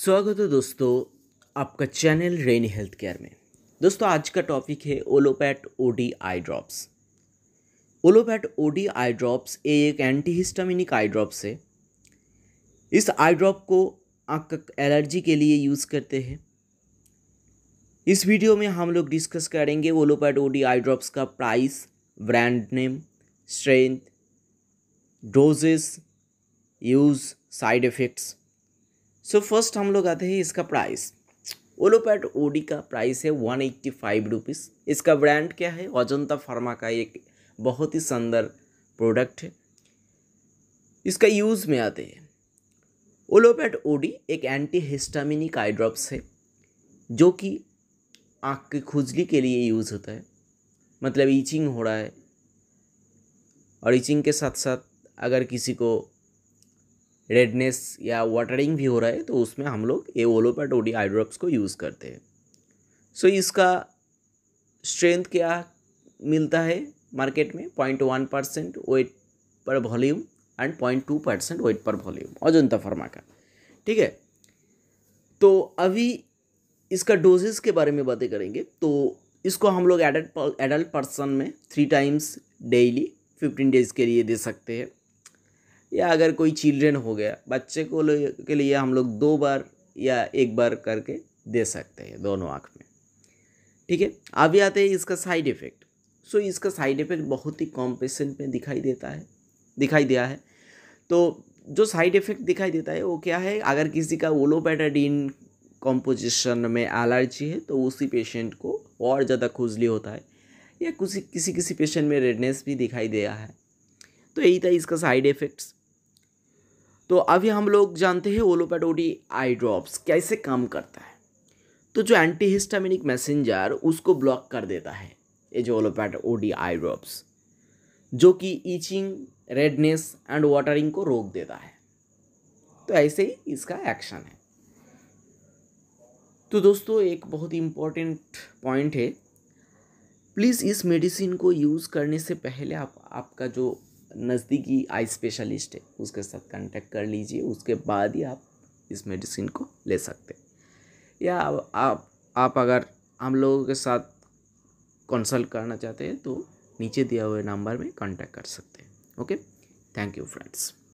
स्वागत है दोस्तों आपका चैनल रेनी हेल्थ केयर में दोस्तों आज का टॉपिक है Olopat OD eye drops Olopat OD eye drops ये एक एंटी हिस्टामिनिक आई ड्रॉप्स है इस आई ड्रॉप को आँख एलर्जी के लिए यूज़ करते हैं इस वीडियो में हम लोग डिस्कस करेंगे ओलोपैट ओडी आई ड्रॉप्स का price brand name strength doses use side effects so so, first हम लोग आते हैं इसका प्राइस ओलोपैट ओडी का प्राइस है वन एट्टी फाइव रुपीज़ इसका ब्रांड क्या है अजंता फार्मा का एक बहुत ही सुंदर प्रोडक्ट है इसका यूज़ में आते हैं ओलोपैट ओडी एक एंटी हिस्टामिनिक आई ड्रॉप्स है जो कि आँख की खुजली के लिए यूज़ होता है मतलब ईचिंग हो रहा है और ईचिंग के साथ साथ अगर किसी को रेडनेस या वाटरिंग भी हो रहा है तो उसमें हम लोग ए ओलोपैट ओडी आई ड्रॉप्स को यूज़ करते हैं सो so, इसका स्ट्रेंथ क्या मिलता है मार्केट में point one percent weight per volume and point two percent weight per volume Ajanta pharma का ठीक है तो अभी इसका डोजेस के बारे में बातें करेंगे तो इसको हम लोग एडल्ट एडल्ट पर्सन में three times daily fifteen days के लिए दे सकते हैं या अगर कोई चिल्ड्रेन हो गया बच्चे को के लिए हम लोग दो बार या एक बार करके दे सकते हैं दोनों आँख में ठीक है अभी आते हैं इसका साइड इफ़ेक्ट सो इसका साइड इफ़ेक्ट बहुत ही कम पेशेंट में दिखाई देता है दिखाई दिया है तो जो साइड इफ़ेक्ट दिखाई देता है वो क्या है अगर किसी का ओलोपैटाडीन कॉम्पोजिशन में एलर्जी है तो उसी पेशेंट को और ज़्यादा खुजली होता है या किसी किसी किसी पेशेंट में रेडनेस भी दिखाई दिया है तो यही था इसका साइड इफ़ेक्ट्स तो अभी हम लोग जानते हैं ओलोपैडोडी आई ड्रॉप्स कैसे काम करता है तो जो एंटी हिस्टामिनिक मैसेंजर उसको ब्लॉक कर देता है ये जो ओलोपैट ओडी आई ड्रॉप्स जो कि ईचिंग रेडनेस एंड वाटरिंग को रोक देता है तो ऐसे ही इसका एक्शन है तो दोस्तों एक बहुत इम्पॉर्टेंट पॉइंट है प्लीज़ इस मेडिसिन को यूज़ करने से पहले आप आपका जो नज़दीकी आई स्पेशलिस्ट है उसके साथ कांटेक्ट कर लीजिए उसके बाद ही आप इस मेडिसिन को ले सकते या आप आप अगर हम लोगों के साथ कंसल्ट करना चाहते हैं तो नीचे दिया हुए नंबर में कांटेक्ट कर सकते हैं ओके थैंक यू फ्रेंड्स